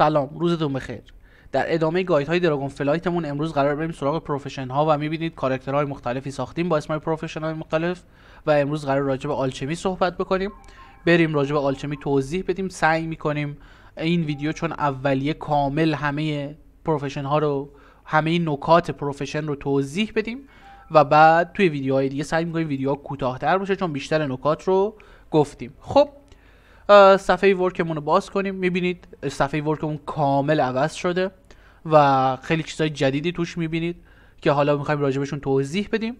سلام روزتون بخیر در ادامه گاید های دراگون فلایتمون امروز قرار بریم سراغ پروفشن ها و میبینید های مختلفی ساختیم با اسمای پروفشن های مختلف و امروز قرار راجع به آلچمی صحبت بکنیم بریم راجع به آلچمی توضیح بدیم سعی میکنیم این ویدیو چون اولیه کامل همه پروفشن ها رو همه نکات پروفشن رو توضیح بدیم و بعد توی ویدیوهای دیگه سعی میکنیم ویدیوها کوتاهتر باشه چون بیشتر نکات رو گفتیم خب صفحه ورکمون رو باز کنیم میبینید صفحه ورکمون کامل عوض شده و خیلی چیزهای جدیدی توش میبینید که حالا میخوایم راجبشون توضیح بدیم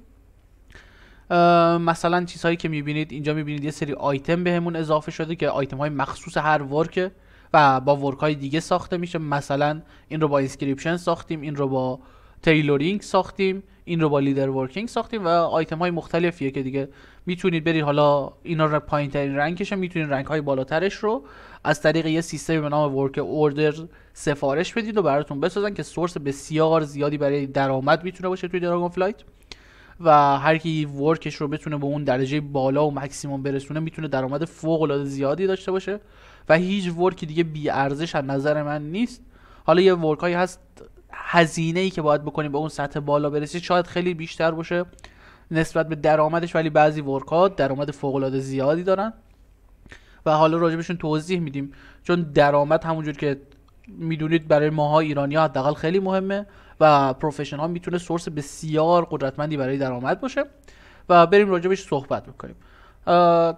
مثلا چیزهایی که میبینید اینجا میبینید یه سری آیتم بهمون به اضافه شده که آیتم های مخصوص هر ورکه و با ورک های دیگه ساخته میشه مثلا این رو با اینسکریپشن ساختیم این رو با تیلورینگ ساختیم این رو با لیدر ورکینگ ساختیم و آیتم های مختلفیه که دیگه میتونید برید حالا اینا رو پایین ترین رنگش میتونید رنگ های بالاترش رو از طریق یه سیستمی به نام ورک اوردر سفارش بدید و براتون بسازن که سورس بسیار زیادی برای درآمد میتونه باشه توی دراگون فلایت و هر کی ورکش رو بتونه به اون درجه بالا و مکسیموم برسونه میتونه درآمد فوق العاده زیادی داشته باشه و هیچ ورکی دیگه بی ارزش از نظر من نیست حالا یه ورک هست هزینه ای که باید بکنیم به اون سطح بالا برسید شاید خیلی بیشتر باشه نسبت به درآمدش ولی بعضی ها درآمد فوق العاده زیادی دارن و حالا راجبشون توضیح میدیم چون درآمد همونجور که میدونید برای ماها ایرانی ها حداقل خیلی مهمه و پروفشن ها میتونه سورس بسیار قدرتمندی برای درآمد باشه و بریم راجبش صحبت بکنیم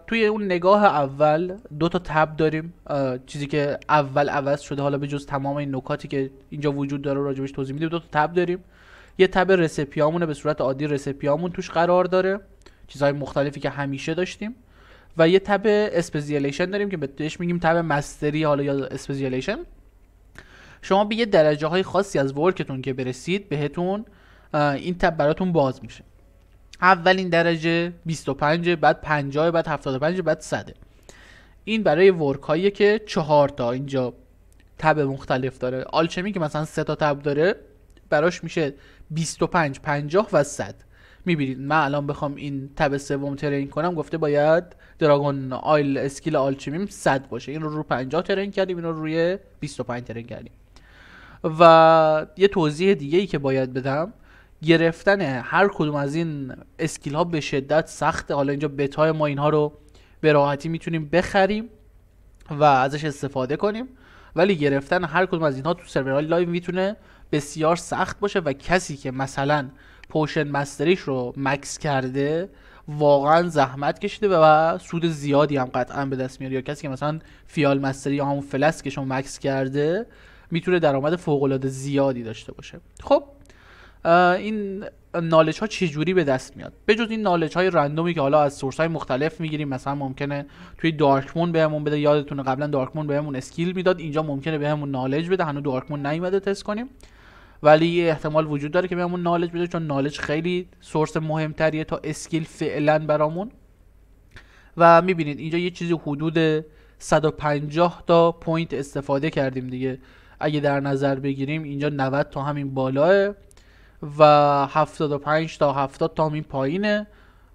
توی اون نگاه اول دو تا تب داریم چیزی که اول عوض شده حالا به جز تمام این نکاتی که اینجا وجود داره راجبش توضیح میدیم دو تا تب داریم یه تب رسپیامونه به صورت عادی رسپیامون توش قرار داره چیزهای مختلفی که همیشه داشتیم و یه تب اسپزیالیشن داریم که بهش میگیم تب مستری حالا یا اسپزیالیشن شما به یه درجه های خاصی از ورکتون که برسید بهتون این تب براتون باز میشه اولین درجه 25 بعد 50 بعد 75 بعد 100 این برای ورک هایی که 4 تا اینجا تب مختلف داره آلچمی که مثلا 3 تا تب داره براش میشه 25 50 و 100 میبینید من الان بخوام این تب سوم ترین کنم گفته باید دراگون آیل اسکیل آلچمیم 100 باشه این رو رو 50 ترین کردیم این رو روی 25 ترین کردیم و یه توضیح دیگه ای که باید بدم گرفتن هر کدوم از این اسکیل ها به شدت سخته حالا اینجا بتای ما اینها رو به راحتی میتونیم بخریم و ازش استفاده کنیم ولی گرفتن هر کدوم از اینها تو سرورهای لایو میتونه بسیار سخت باشه و کسی که مثلا پوشن مستریش رو مکس کرده واقعا زحمت کشیده و سود زیادی هم قطعا به دست میاره یا کسی که مثلا فیال مستری یا همون فلسکش رو مکس کرده میتونه درآمد فوق العاده زیادی داشته باشه خب این نالج ها چجوری به دست میاد بجز این نالج های رندومی که حالا از سورس های مختلف میگیریم مثلا ممکنه توی دارکمون بهمون بده یادتون قبلا دارکمون بهمون اسکیل میداد اینجا ممکنه بهمون نالج بده هنوز دارکمون نیومده تست کنیم ولی یه احتمال وجود داره که بهمون نالج بده چون نالج خیلی سورس مهمتریه تا اسکیل فعلا برامون و میبینید اینجا یه چیزی حدود 150 تا پوینت استفاده کردیم دیگه اگه در نظر بگیریم اینجا 90 تا همین بالاه و 75 تا 70 تا این پایینه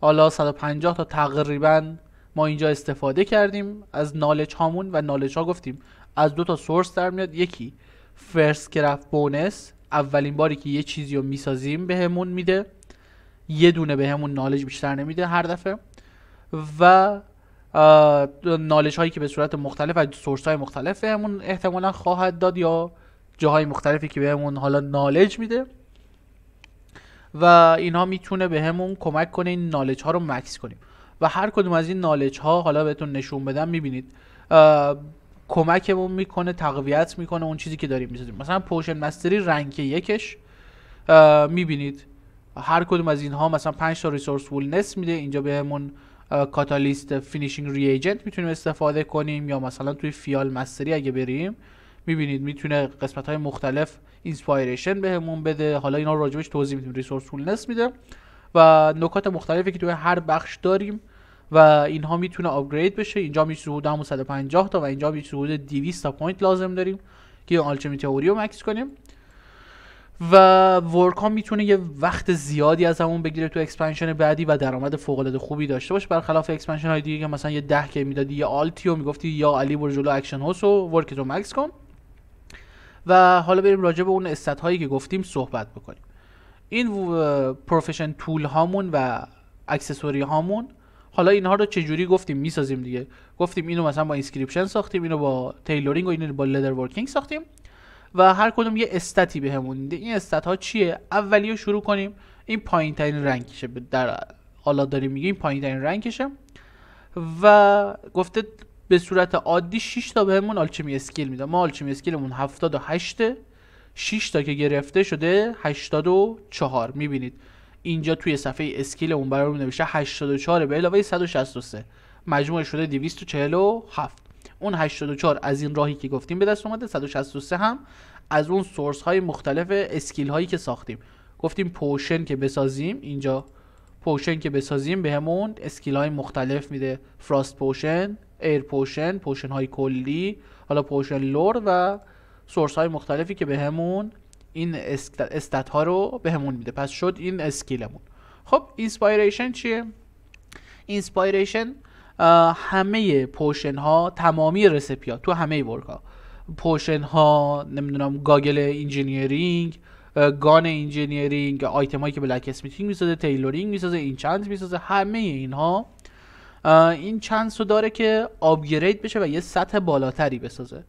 حالا 150 تا تقریبا ما اینجا استفاده کردیم از نالج هامون و نالج ها گفتیم از دو تا سورس در میاد یکی فرست کرافت بونس اولین باری که یه چیزی رو میسازیم بهمون میده یه دونه بهمون همون نالج بیشتر نمیده هر دفعه و نالج هایی که به صورت مختلف از سورس های مختلف بهمون احتمالا خواهد داد یا جاهای مختلفی که بهمون حالا نالج میده و اینها میتونه به همون کمک کنه این نالج ها رو مکس کنیم و هر کدوم از این نالج ها حالا بهتون نشون بدم میبینید کمکمون میکنه تقویت میکنه اون چیزی که داریم میسازیم مثلا پوشن مستری رنگ یکش میبینید هر کدوم از اینها مثلا 5 تا ریسورس میده اینجا بهمون به کاتالیست فینیشینگ ریجنت میتونیم استفاده کنیم یا مثلا توی فیال مستری اگه بریم میبینید میتونه قسمت های مختلف اینسپایرشن بهمون بده حالا اینا راجبش توضیح میدیم ریسورسفولنس میده و نکات مختلفی که توی هر بخش داریم و اینها میتونه آپگرید بشه اینجا میشه حدود 150 تا و اینجا میشه حدود 200 تا پوینت لازم داریم که آلچمی تئوری رو مکس کنیم و ورک ها میتونه یه وقت زیادی از همون بگیره تو اکسپنشن بعدی و درآمد فوق العاده خوبی داشته باشه برخلاف اکسپنشن های دیگه که مثلا یه 10 که میدادی یه آلتی میگفتی یا علی برو جلو اکشن هوس و مکس کن و حالا بریم راجع به اون استت هایی که گفتیم صحبت بکنیم این پروفشن تول هامون و اکسسوری هامون حالا اینها رو چه جوری گفتیم میسازیم دیگه گفتیم اینو مثلا با اینسکریپشن ساختیم اینو با تیلورینگ و اینو با لدر ورکینگ ساختیم و هر کدوم یه استتی بهمون میده این استت ها چیه اولی رو شروع کنیم این پایین ترین رنگشه در حالا داریم میگیم پایین ترین رنگشه و گفته به صورت عادی 6 تا بهمون به آلچمی اسکیل میده ما آلچمی اسکیلمون 78 6 تا که گرفته شده 84 میبینید اینجا توی صفحه اسکیلمون برامون نوشته 84 به علاوه 163 مجموع شده 247 اون 84 از این راهی که گفتیم به دست اومده 163 هم از اون سورس های مختلف اسکیل هایی که ساختیم گفتیم پوشن که بسازیم اینجا پوشن که بسازیم بهمون به اسکیل های مختلف میده فراست پوشن ایر پوشن پوشن های کلی حالا پوشن لور و سورس های مختلفی که بهمون همون این استت ها رو بهمون میده پس شد این اسکیلمون خب اینسپایریشن چیه اینسپایریشن همه پوشن ها تمامی رسپی ها تو همه ورک ها پوشن ها نمیدونم گاگل انجینیرینگ گان انجینیرینگ آیتم هایی که بلک اسمیتینگ میسازه تیلورینگ میسازه این چند میسازه همه اینها این چند رو داره که آپگرید بشه و یه سطح بالاتری بسازه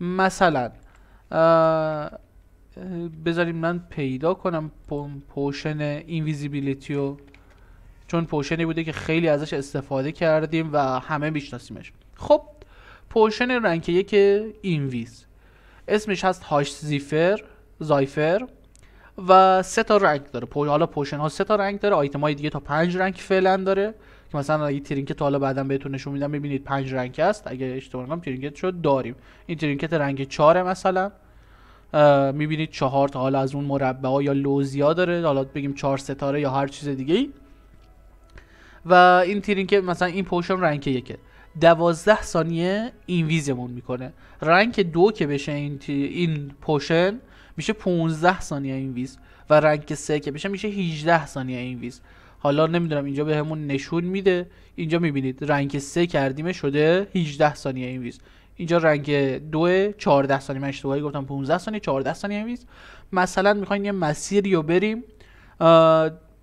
مثلا بذاریم من پیدا کنم پوشن اینویزیبیلیتی رو چون پوشنی بوده که خیلی ازش استفاده کردیم و همه میشناسیمش خب پوشن رنگ یک اینویز اسمش هست هاش زیفر زایفر و سه تا رنگ داره حالا پوشن ها سه تا رنگ داره آیتم های دیگه تا پنج رنگ فعلا داره که مثلا اگه ترینکت حالا بعدا بهتون نشون میدم ببینید پنج رنگ است. اگه اشتباه نکنم ترینکت شد داریم این ترینکت رنگ چهاره مثلا میبینید چهار تا حالا از اون مربع ها یا لوزیا داره حالا بگیم چهار ستاره یا هر چیز دیگه ای و این ترینکت مثلا این پوشن رنگ یکه دوازده ثانیه اینویزمون میکنه رنگ دو که بشه این, این پوشن میشه 15 ثانیه این ویز و رنگ سه که بشه میشه 18 ثانیه این ویز حالا نمیدونم اینجا به همون نشون میده اینجا میبینید رنگ سه کردیمه شده 18 ثانیه این ویز اینجا رنگ دو 14 ثانیه من اشتباهی گفتم 15 ثانیه 14 ثانیه این ویز مثلا میخواین یه مسیری رو بریم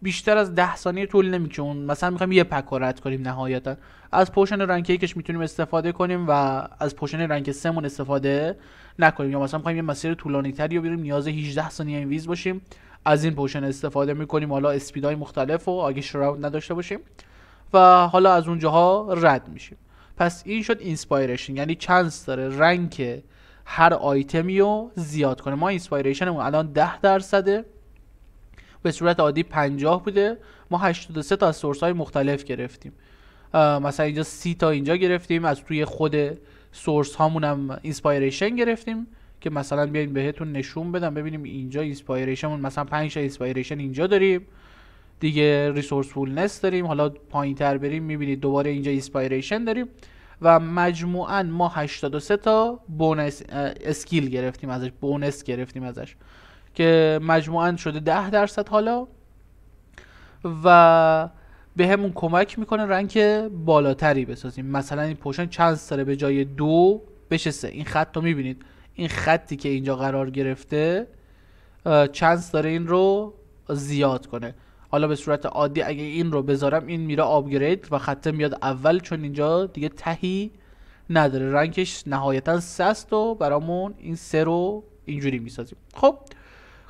بیشتر از ده ثانیه طول نمیکشه اون مثلا میخوایم یه پک رد کنیم نهایتا از پوشن رنگ یکش میتونیم استفاده کنیم و از پوشن رنگ سمون استفاده نکنیم یا مثلا میخوایم یه مسیر طولانی تری رو بریم نیاز 18 ثانیه این ویز باشیم از این پوشن استفاده میکنیم حالا اسپیدای مختلف و اگه نداشته باشیم و حالا از اونجاها رد میشیم پس این شد اینسپایرشن یعنی چانس داره رنگ هر آیتمی رو زیاد کنه ما اینسپایرشنمون الان 10 درصده به صورت عادی 50 بوده ما 83 تا از سورس های مختلف گرفتیم مثلا اینجا 30 تا اینجا گرفتیم از توی خود سورس هامون هم اینسپایریشن گرفتیم که مثلا بیاین بهتون نشون بدم ببینیم اینجا اینسپایریشنمون مثلا 5 تا اینسپایریشن اینجا داریم دیگه ریسورس فولنس داریم حالا پایین تر بریم میبینید دوباره اینجا اینسپایریشن داریم و مجموعا ما 83 تا بونس اسکیل گرفتیم ازش بونس گرفتیم ازش که مجموعا شده 10 درصد حالا و به همون کمک میکنه رنگ بالاتری بسازیم مثلا این پوشن چند سره به جای دو بشه سه این خط رو میبینید این خطی که اینجا قرار گرفته چند داره این رو زیاد کنه حالا به صورت عادی اگه این رو بذارم این میره آپگرید و خط میاد اول چون اینجا دیگه تهی نداره رنگش نهایتا سه است و برامون این سه رو اینجوری میسازیم خب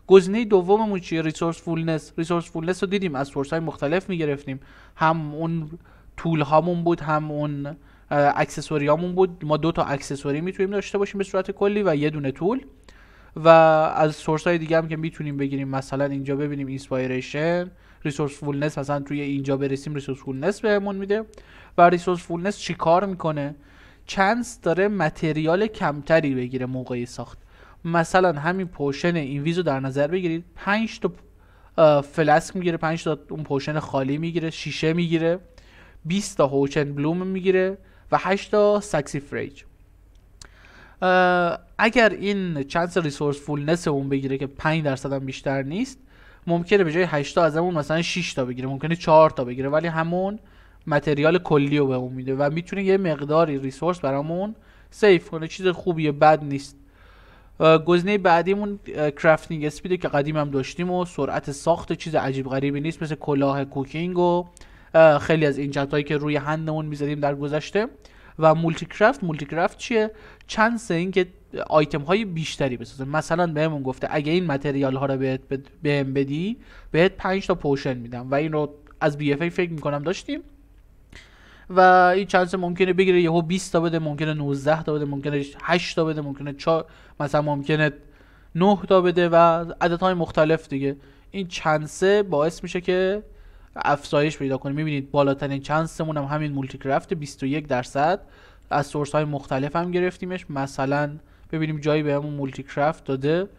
گزینه دوممون چیه ریسورس فولنس ریسورس فولنس رو دیدیم از سورس های مختلف میگرفتیم هم اون طول هامون بود هم اون اکسسوری هامون بود ما دو تا اکسسوری میتونیم داشته باشیم به صورت کلی و یه دونه طول و از سورس های دیگه هم که میتونیم بگیریم مثلا اینجا ببینیم اینسپایرشن ریسورس فولنس مثلا توی اینجا برسیم ریسورس فولنس بهمون میده و ریسورس فولنس چیکار میکنه چانس داره متریال کمتری بگیره موقعی ساخت مثلا همین پوشن این ویزو در نظر بگیرید 5 تا فلسک میگیره 5 تا اون پوشن خالی میگیره شیشه میگیره 20 تا هوچن بلوم میگیره و 8 تا سکسی فریج اگر این چانس ریسورس فولنس اون بگیره که 5 درصد هم بیشتر نیست ممکنه به جای 8 تا ازمون مثلا 6 تا بگیره ممکنه 4 تا بگیره ولی همون متریال کلی رو بهمون میده و میتونه یه مقداری ریسورس برامون سیف کنه چیز خوبیه بد نیست گزینه بعدیمون کرافتینگ اسپیده که قدیم هم داشتیم و سرعت ساخت چیز عجیب غریبی نیست مثل کلاه کوکینگ و خیلی از این هایی که روی هندمون میزدیم در گذشته و مولتی کرافت مولتی کرافت چیه چانس اینکه آیتم های بیشتری بسازه مثلا بهمون گفته اگه این متریال ها رو بهت بهم بدی بهت 5 تا پوشن میدم و این رو از بی اف ای فکر میکنم داشتیم و این چانس ممکنه بگیره یهو 20 تا بده ممکنه 19 تا بده ممکنه 8 تا بده ممکنه 4 مثلا ممکنه 9 تا بده و های مختلف دیگه این چانس باعث میشه که افزایش پیدا کنه میبینید بالاترین چانسمون هم همین مولتی کرافت 21 درصد از سورس های مختلف هم گرفتیمش مثلا ببینیم جایی بهمون مولتی کرافت داده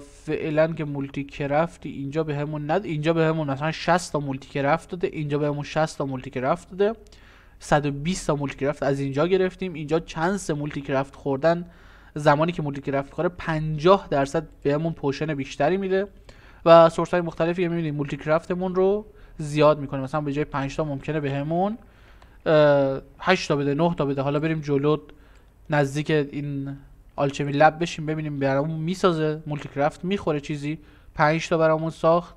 فعلا که مولتی کرفت اینجا به همون ند اینجا به همون مثلا 60 تا مولتی کرفت داده اینجا به همون 60 تا مولتی کرفت داده 120 تا مولتی کرفت از اینجا گرفتیم اینجا چند سه مولتی کرفت خوردن زمانی که مولتی کرفت خوره 50 درصد بهمون همون پوشن بیشتری میده و سورس های مختلفی که میبینید مولتی کرافتمون رو زیاد میکنه مثلا به جای 5 تا ممکنه به 8 تا بده 9 تا بده حالا بریم جلو نزدیک این آلچمی لب بشیم ببینیم برامون میسازه مولتی کرافت میخوره چیزی 5 تا برامون ساخت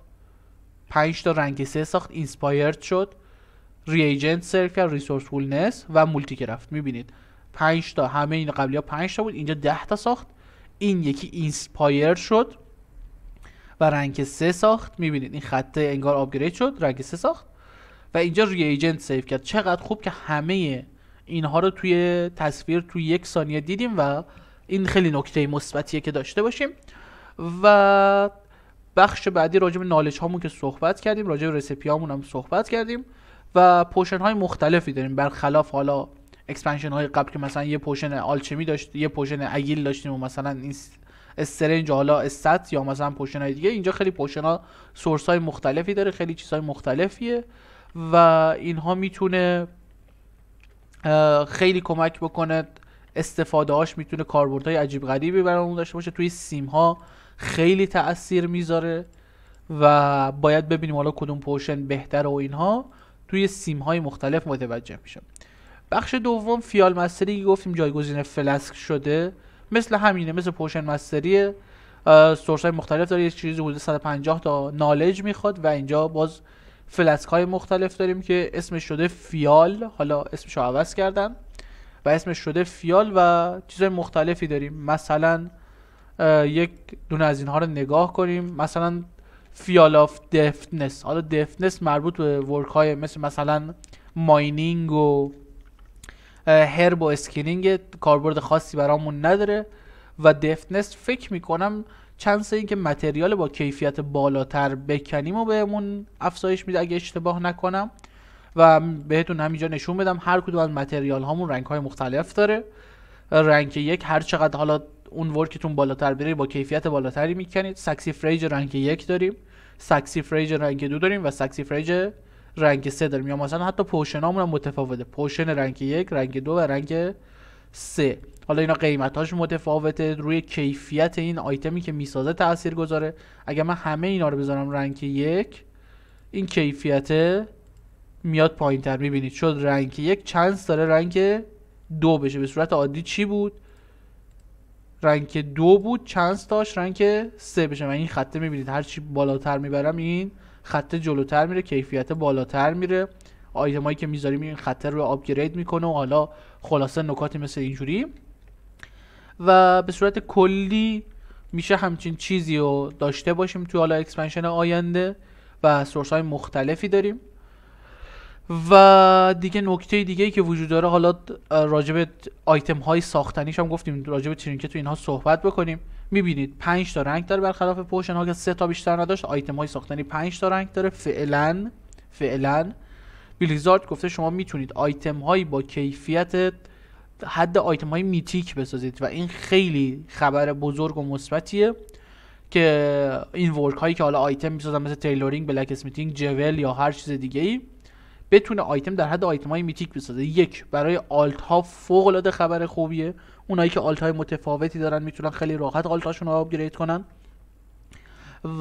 5 تا رنگ سه ساخت اینسپایرد شد ریجنت سیف کرد فولنس و مولتی کرافت میبینید 5 تا همه این قبلی ها 5 تا بود اینجا 10 تا ساخت این یکی اینسپایر شد و رنگ سه ساخت میبینید این خطه انگار آپگرید شد رنگ سه ساخت و اینجا ریجنت سیف کرد چقدر خوب که همه اینها رو توی تصویر توی یک ثانیه دیدیم و این خیلی نکته مثبتیه که داشته باشیم و بخش بعدی راجع به نالج هامون که صحبت کردیم راجع به رسیپی هامون هم صحبت کردیم و پوشن های مختلفی داریم برخلاف حالا اکسپنشن های قبل که مثلا یه پوشن آلچمی داشت یه پوشن اگیل داشتیم و مثلا این استرنج حالا استت یا مثلا پوشن های دیگه اینجا خیلی پوشن ها سورس های مختلفی داره خیلی چیزهای مختلفیه و اینها میتونه خیلی کمک بکنه استفاده هاش میتونه کاربردهای عجیب غریبی برامون داشته باشه توی سیم ها خیلی تاثیر میذاره و باید ببینیم حالا کدوم پوشن بهتر و اینها توی سیم های مختلف متوجه میشه بخش دوم فیال مستری که گفتیم جایگزین فلسک شده مثل همینه مثل پوشن مستری سورس های مختلف داره یه چیزی حدود 150 تا نالج میخواد و اینجا باز فلسک های مختلف داریم که اسمش شده فیال حالا اسمش رو عوض کردن و اسمش شده فیال و چیزهای مختلفی داریم مثلا یک دونه از اینها رو نگاه کنیم مثلا فیال آف دفتنس حالا دفتنس مربوط به ورک های مثل مثلا ماینینگ و هرب و اسکینینگ کاربرد خاصی برامون نداره و دفتنس فکر میکنم چانس که متریال با کیفیت بالاتر بکنیم و بهمون افزایش میده اگه اشتباه نکنم و بهتون همینجا نشون بدم هر کدوم از متریال هامون رنگ های مختلف داره رنگ یک هر چقدر حالا اون ورکتون بالاتر بره با کیفیت بالاتری میکنید سکسی فریج رنگ یک داریم سکسی فریج رنگ دو داریم و سکسی فریج رنگ سه داریم یا مثلا حتی پوشنامون هم متفاوته پوشن رنگ یک رنگ دو و رنگ سه حالا اینا قیمتاش متفاوته روی کیفیت این آیتمی که میسازه تاثیر گذاره اگر من همه اینا رو بذارم رنگ یک این کیفیت میاد پایین تر میبینید شد رنگ یک چنس داره رنگ دو بشه به صورت عادی چی بود رنگ دو بود چنس داشت رنگ سه بشه و این خطه میبینید هر چی بالاتر میبرم این خطه جلوتر میره کیفیت بالاتر میره آیتمایی که میذاریم این خطه رو آپگرید میکنه و حالا خلاصه نکاتی مثل اینجوری و به صورت کلی میشه همچین چیزی رو داشته باشیم تو حالا اکسپنشن آینده و سورس های مختلفی داریم و دیگه نکته دیگه ای که وجود داره حالا راجب آیتم های ساختنیش هم گفتیم راجب ترینکت تو اینها صحبت بکنیم میبینید 5 تا رنگ داره برخلاف پوشن ها که سه تا بیشتر نداشت آیتم های ساختنی 5 تا رنگ داره فعلا فعلا بلیزارد گفته شما میتونید آیتم هایی با کیفیت حد آیتم های میتیک بسازید و این خیلی خبر بزرگ و مثبتیه که این ورک هایی که حالا آیتم میسازن مثل تیلورینگ بلک اسمیتینگ جول یا هر چیز دیگه ای بتونه آیتم در حد آیتم های میتیک بسازه یک برای آلت ها فوق العاده خبر خوبیه اونایی که آلت های متفاوتی دارن میتونن خیلی راحت آلت هاشون رو آپگرید کنن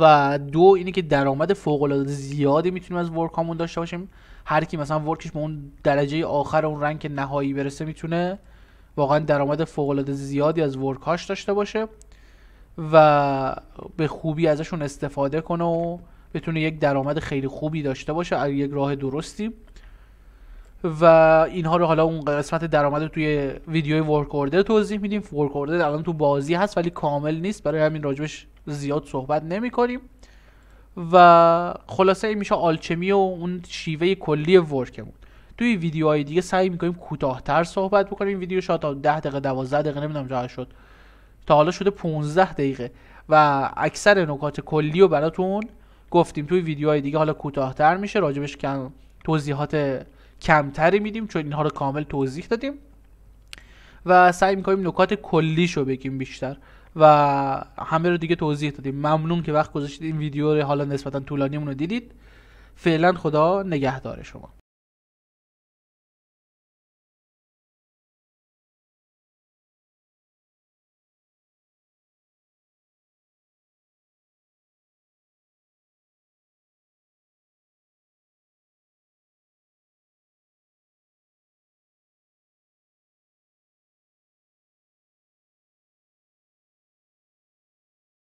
و دو اینه که درآمد فوق العاده زیادی میتونیم از ورک هامون داشته باشیم هر کی مثلا ورکش به اون درجه آخر اون رنگ نهایی برسه میتونه واقعا درآمد فوق العاده زیادی از ورک هاش داشته باشه و به خوبی ازشون استفاده کنه و بتونه یک درآمد خیلی خوبی داشته باشه یک راه درستی و اینها رو حالا اون قسمت درآمد توی ویدیوی ورک اوردر توضیح میدیم ورک اوردر الان تو بازی هست ولی کامل نیست برای همین راجبش زیاد صحبت نمی کنیم و خلاصه این میشه آلچمی و اون شیوه کلی ورکمون توی ویدیوهای دیگه سعی میکنیم کوتاهتر صحبت بکنیم ویدیو شاید تا 10 دقیقه 12 دقیقه نمیدونم چقدر شد تا حالا شده 15 دقیقه و اکثر نکات کلی رو براتون گفتیم توی ویدیوهای دیگه حالا کوتاهتر میشه راجبش کم توضیحات کمتری میدیم چون اینها رو کامل توضیح دادیم و سعی میکنیم نکات رو بگیم بیشتر و همه رو دیگه توضیح دادیم ممنون که وقت گذاشتید این ویدیو رو حالا نسبتا طولانیمون رو دیدید فعلا خدا نگهدار شما